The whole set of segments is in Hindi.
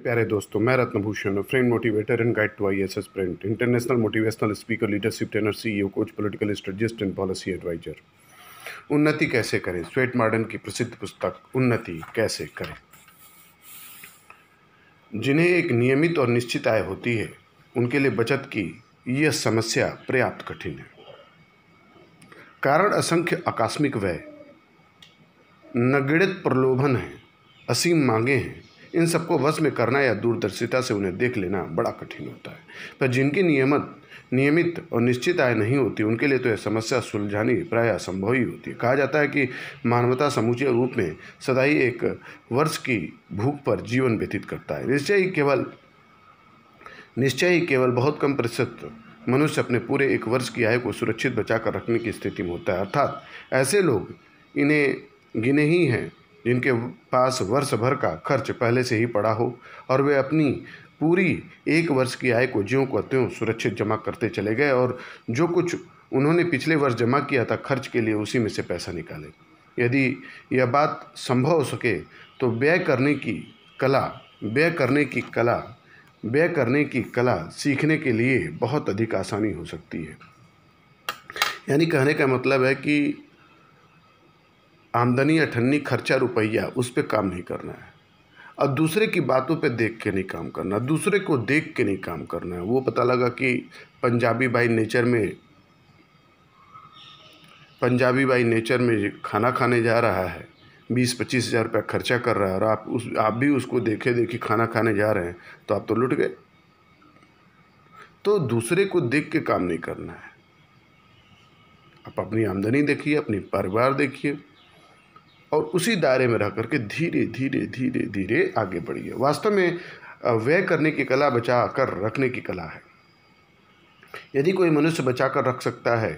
प्यारे दोस्तों मैं Ratnabhushan friend motivator and guide to I S S print international motivational speaker leadership trainer C coach political strategist and policy advisor उन्नति कैसे करें स्वेट मार्डन की प्रसिद्ध पुस्तक उन्नति कैसे करें जिन्हें एक नियमित और निश्चित आय होती है उनके लिए बचत की यह समस्या पर्याप्त कठिन है कारण असंख्य आकस्मिक व्यय नगणित प्रलोभन है असीम मांगे हैं इन सबको वश में करना या दूरदर्शिता से उन्हें देख लेना बड़ा कठिन होता है पर जिनकी नियमत नियमित और निश्चित आय नहीं होती उनके लिए तो यह समस्या सुलझानी प्राय असंभव ही होती है कहा जाता है कि मानवता समूचे रूप में सदा ही एक वर्ष की भूख पर जीवन व्यतीत करता है निश्चय ही केवल निश्चय ही केवल बहुत कम प्रतिशत मनुष्य अपने पूरे एक वर्ष की आय को सुरक्षित बचाकर रखने की स्थिति में होता है अर्थात ऐसे लोग इन्हें गिने ही हैं जिनके पास वर्ष भर का खर्च पहले से ही पड़ा हो और वे अपनी पूरी एक वर्ष की आय को ज्यों को त्यों सुरक्षित जमा करते चले गए और जो कुछ उन्होंने पिछले वर्ष जमा किया था खर्च के लिए उसी में से पैसा निकाले यदि यह बात संभव हो सके तो व्यय करने की कला व्यय करने की कला व्यय करने की कला सीखने के लिए बहुत अधिक आसानी हो सकती है यानी कहने का मतलब है कि आमदनी अठन्नी खर्चा रुपया उस पर काम नहीं करना है और दूसरे की बातों पे देख के नहीं काम करना दूसरे को देख के नहीं काम करना है वो पता लगा कि पंजाबी बाई नेचर में पंजाबी बाई नेचर में खाना खाने जा रहा है बीस पच्चीस हज़ार रुपया खर्चा कर रहा है और आप उस आप भी उसको देखे देखी खाना खाने जा रहे हैं तो आप तो लुट गए तो दूसरे को देख के काम नहीं करना है आप अपनी आमदनी देखिए अपनी परिवार देखिए और उसी दायरे में रह करके धीरे धीरे धीरे धीरे आगे बढ़िए वास्तव में व्यय करने की कला बचा कर रखने की कला है यदि कोई मनुष्य बचा कर रख सकता है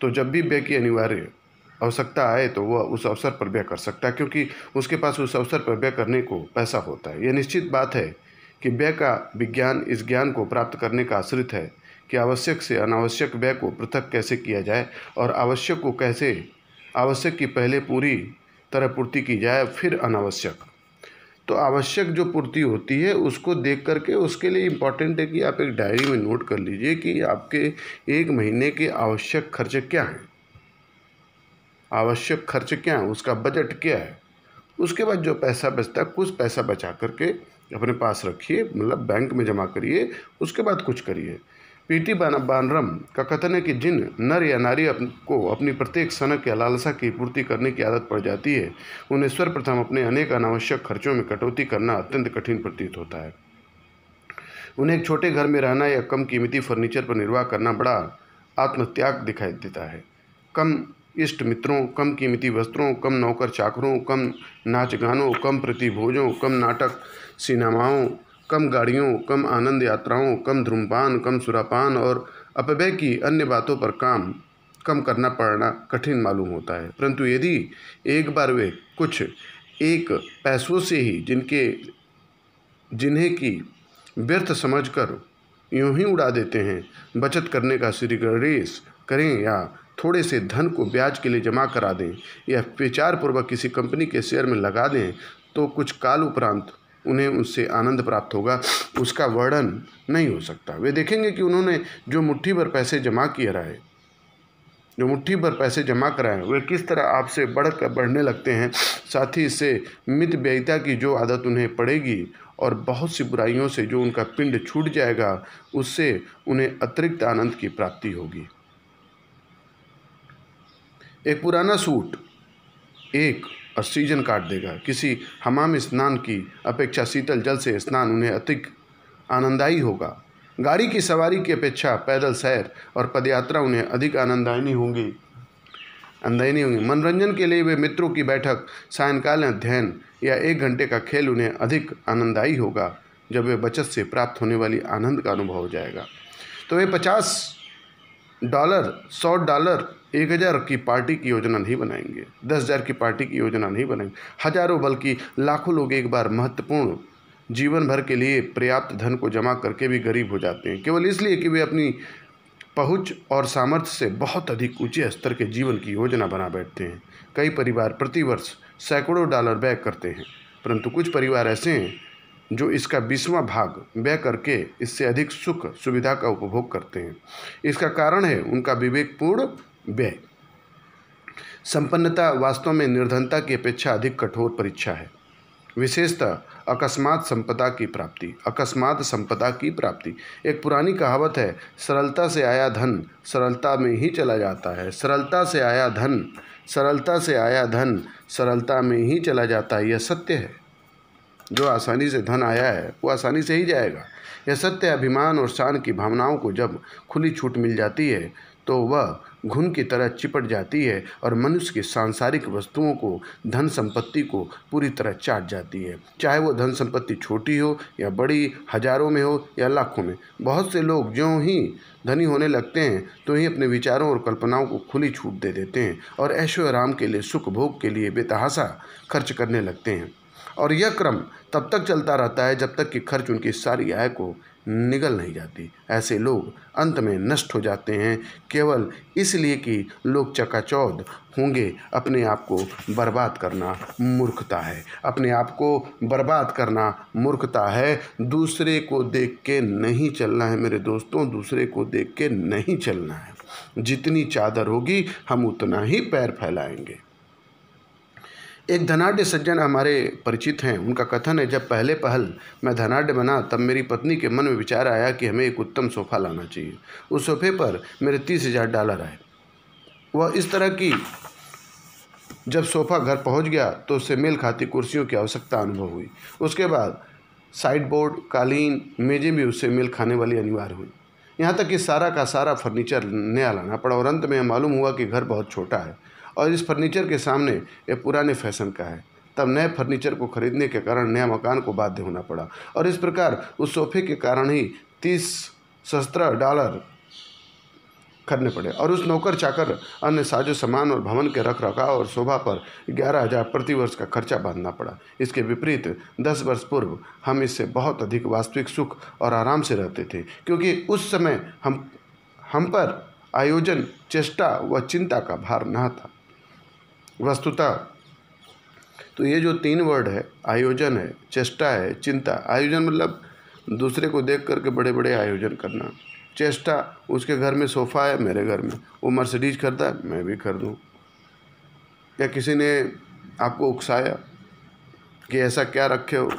तो जब भी व्यय की अनिवार्य आवश्यकता आए तो वह उस अवसर पर व्यय कर सकता है क्योंकि उसके पास उस अवसर पर व्यय करने को पैसा होता है यह निश्चित बात है कि व्यय का विज्ञान इस ज्ञान को प्राप्त करने का आश्रित है कि आवश्यक से अनावश्यक व्यय को पृथक कैसे किया जाए और आवश्यक को कैसे आवश्यक की पहले पूरी तरह पूर्ति की जाए फिर अनावश्यक तो आवश्यक जो पूर्ति होती है उसको देख करके उसके लिए इम्पॉर्टेंट है कि आप एक डायरी में नोट कर लीजिए कि आपके एक महीने के आवश्यक खर्च क्या हैं आवश्यक खर्च क्या है उसका बजट क्या है उसके बाद जो पैसा बचता है कुछ पैसा बचा करके अपने पास रखिए मतलब बैंक में जमा करिए उसके बाद कुछ करिए पीटी बानरम का कथन है कि जिन नर या नारी अप, को अपनी प्रत्येक सनक या लालसा की पूर्ति करने की आदत पड़ जाती है उन्हें सर्वप्रथम अपने अनेक अनावश्यक खर्चों में कटौती करना अत्यंत कठिन प्रतीत होता है उन्हें एक छोटे घर में रहना या कम कीमती फर्नीचर पर निर्वाह करना बड़ा आत्मत्याग दिखाई देता है कम इष्ट मित्रों कम कीमती वस्त्रों कम नौकर चाकरों कम नाच गानों कम प्रतिभोजों कम नाटक सिनेमाओं कम गाड़ियों कम आनंद यात्राओं कम धूम्रपान कम सुरापान और अपव्यय की अन्य बातों पर काम कम करना पड़ना कठिन मालूम होता है परंतु यदि एक बार वे कुछ एक पैसों से ही जिनके जिन्हें की व्यर्थ समझकर यूं ही उड़ा देते हैं बचत करने का श्री गणेश करें या थोड़े से धन को ब्याज के लिए जमा करा दें या विचारपूर्वक किसी कंपनी के शेयर में लगा दें तो कुछ काल उपरांत उन्हें उससे आनंद प्राप्त होगा उसका वर्णन नहीं हो सकता वे देखेंगे कि उन्होंने जो मुट्ठी भर पैसे जमा किए रहे जो मुट्ठी भर पैसे जमा कराए वे किस तरह आपसे बढ़ कर बढ़ने लगते हैं साथ ही इससे मित व्ययिता की जो आदत उन्हें पड़ेगी और बहुत सी बुराइयों से जो उनका पिंड छूट जाएगा उससे उन्हें अतिरिक्त आनंद की प्राप्ति होगी एक पुराना सूट एक और सीजन काट देगा किसी हमाम स्नान की अपेक्षा शीतल जल से स्नान उन्हें अधिक आनंददायी होगा गाड़ी की सवारी की अपेक्षा पैदल सैर और पदयात्रा उन्हें अधिक आनंदायनी होंगी आनंदायनी होंगी मनोरंजन के लिए वे मित्रों की बैठक सायंकाल अध्ययन या एक घंटे का खेल उन्हें अधिक आनंददायी होगा जब वे बचत से प्राप्त होने वाली आनंद का अनुभव हो जाएगा तो वे पचास डॉलर सौ डॉलर एक हज़ार की पार्टी की योजना नहीं बनाएंगे दस हज़ार की पार्टी की योजना नहीं बनाएंगे हजारों बल्कि लाखों लोग एक बार महत्वपूर्ण जीवन भर के लिए पर्याप्त धन को जमा करके भी गरीब हो जाते हैं केवल इसलिए कि वे अपनी पहुंच और सामर्थ्य से बहुत अधिक ऊंचे स्तर के जीवन की योजना बना बैठते हैं कई परिवार प्रतिवर्ष सैकड़ों डॉलर बैग करते हैं परंतु कुछ परिवार ऐसे हैं जो इसका बीसवा भाग व्यय करके इससे अधिक सुख सुविधा का उपभोग करते हैं इसका कारण है उनका विवेकपूर्ण व्यय संपन्नता वास्तव में निर्धनता की अपेक्षा अधिक कठोर परीक्षा है विशेषतः अकस्मात संपदा की प्राप्ति अकस्मात संपदा की प्राप्ति एक पुरानी कहावत है सरलता से आया धन सरलता में ही चला जाता है सरलता से आया धन सरलता से आया धन सरलता में ही चला जाता है यह सत्य है जो आसानी से धन आया है वो आसानी से ही जाएगा यह सत्य अभिमान और शान की भावनाओं को जब खुली छूट मिल जाती है तो वह घुन की तरह चिपट जाती है और मनुष्य की सांसारिक वस्तुओं को धन संपत्ति को पूरी तरह चाट जाती है चाहे वो धन संपत्ति छोटी हो या बड़ी हजारों में हो या लाखों में बहुत से लोग जो ही धनी होने लगते हैं तो ही अपने विचारों और कल्पनाओं को खुली छूट दे देते हैं और ऐश्वर्य आराम के लिए सुख भोग के लिए बेतहासा खर्च करने लगते हैं और यह क्रम तब तक चलता रहता है जब तक कि खर्च उनकी सारी आय को निगल नहीं जाती ऐसे लोग अंत में नष्ट हो जाते हैं केवल इसलिए कि लोग चकाचौद होंगे अपने आप को बर्बाद करना मूर्खता है अपने आप को बर्बाद करना मूर्खता है दूसरे को देख के नहीं चलना है मेरे दोस्तों दूसरे को देख के नहीं चलना है जितनी चादर होगी हम उतना ही पैर फैलाएंगे एक धनाढ़ सज्जन हमारे परिचित हैं उनका कथन है जब पहले पहल मैं धनाढ़ बना तब मेरी पत्नी के मन में विचार आया कि हमें एक उत्तम सोफ़ा लाना चाहिए उस सोफ़े पर मेरे तीस हज़ार डॉलर आए वह इस तरह की जब सोफ़ा घर पहुंच गया तो उससे मेल खाती कुर्सियों की आवश्यकता अनुभव हुई उसके बाद साइड बोर्ड कालीन मेज़ें भी उससे मेल खाने वाली अनिवार्य हुई यहाँ तक कि सारा का सारा फर्नीचर नया लाना पड़ा और अंत में मालूम हुआ कि घर बहुत छोटा है और इस फर्नीचर के सामने ये पुराने फैशन का है तब नए फर्नीचर को खरीदने के कारण नया मकान को बाध्य होना पड़ा और इस प्रकार उस सोफे के कारण ही तीस सत्रह डॉलर करने पड़े और उस नौकर चाकर अन्य साजो सामान और भवन के रख रखाव और शोभा पर ग्यारह हजार प्रतिवर्ष का खर्चा बांधना पड़ा इसके विपरीत दस वर्ष पूर्व हम इससे बहुत अधिक वास्तविक सुख और आराम से रहते थे क्योंकि उस समय हम हम पर आयोजन चेष्टा व चिंता का भार न था वस्तुता तो ये जो तीन वर्ड है आयोजन है चेष्टा है चिंता आयोजन मतलब दूसरे को देख करके बड़े बड़े आयोजन करना चेष्टा उसके घर में सोफ़ा है मेरे घर में वो मर्सिडीज खरीदा मैं भी खरीदूँ या किसी ने आपको उकसाया कि ऐसा क्या रखे हो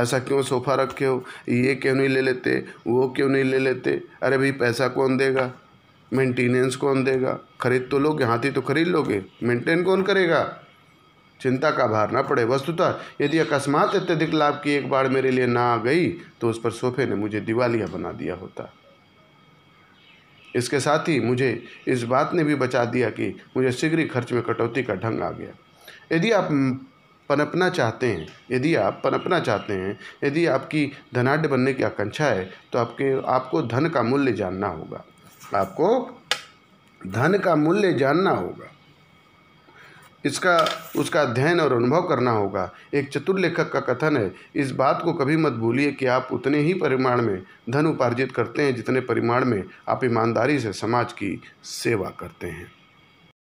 ऐसा क्यों सोफ़ा रखे हो ये क्यों नहीं ले लेते वो क्यों नहीं ले लेते अरे भाई पैसा कौन देगा मेंटेनेंस कौन देगा खरीद तो लोगे हाथी तो खरीद लोगे मेंटेन कौन करेगा चिंता का भार ना पड़े वस्तुतः यदि अकस्मात अत्यधिक लाभ की एक बार मेरे लिए ना आ गई तो उस पर सोफे ने मुझे दिवालिया बना दिया होता इसके साथ ही मुझे इस बात ने भी बचा दिया कि मुझे शीघ्र ही खर्च में कटौती का ढंग आ गया यदि आप पनपना चाहते हैं यदि आप पनपना चाहते हैं यदि आपकी धनाढ़ बनने की आकांक्षा है तो आपके आपको धन का मूल्य जानना होगा आपको धन का मूल्य जानना होगा इसका उसका अध्ययन और अनुभव करना होगा एक चतुर लेखक का कथन है इस बात को कभी मत भूलिए कि आप उतने ही परिमाण में धन उपार्जित करते हैं जितने परिमाण में आप ईमानदारी से समाज की सेवा करते हैं